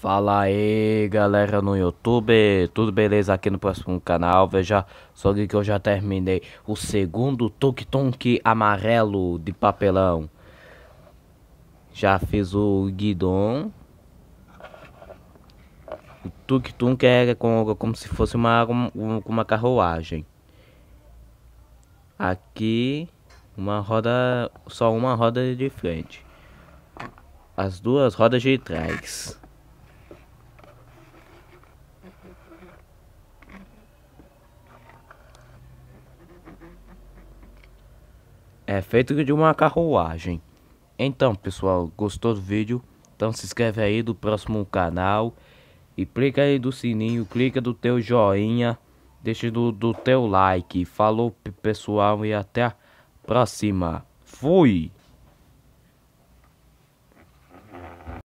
Fala aí galera no YouTube, tudo beleza aqui no próximo canal, veja só que eu já terminei o segundo Tuk Tonk amarelo de papelão Já fiz o guidon O Tuk Tonk era é como, como se fosse uma, uma, uma carruagem Aqui uma roda, só uma roda de frente As duas rodas de trás é feito de uma carruagem. Então, pessoal, gostou do vídeo? Então se inscreve aí do próximo canal e clica aí do sininho, clica do teu joinha, deixa do, do teu like. Falou pessoal e até a próxima. Fui!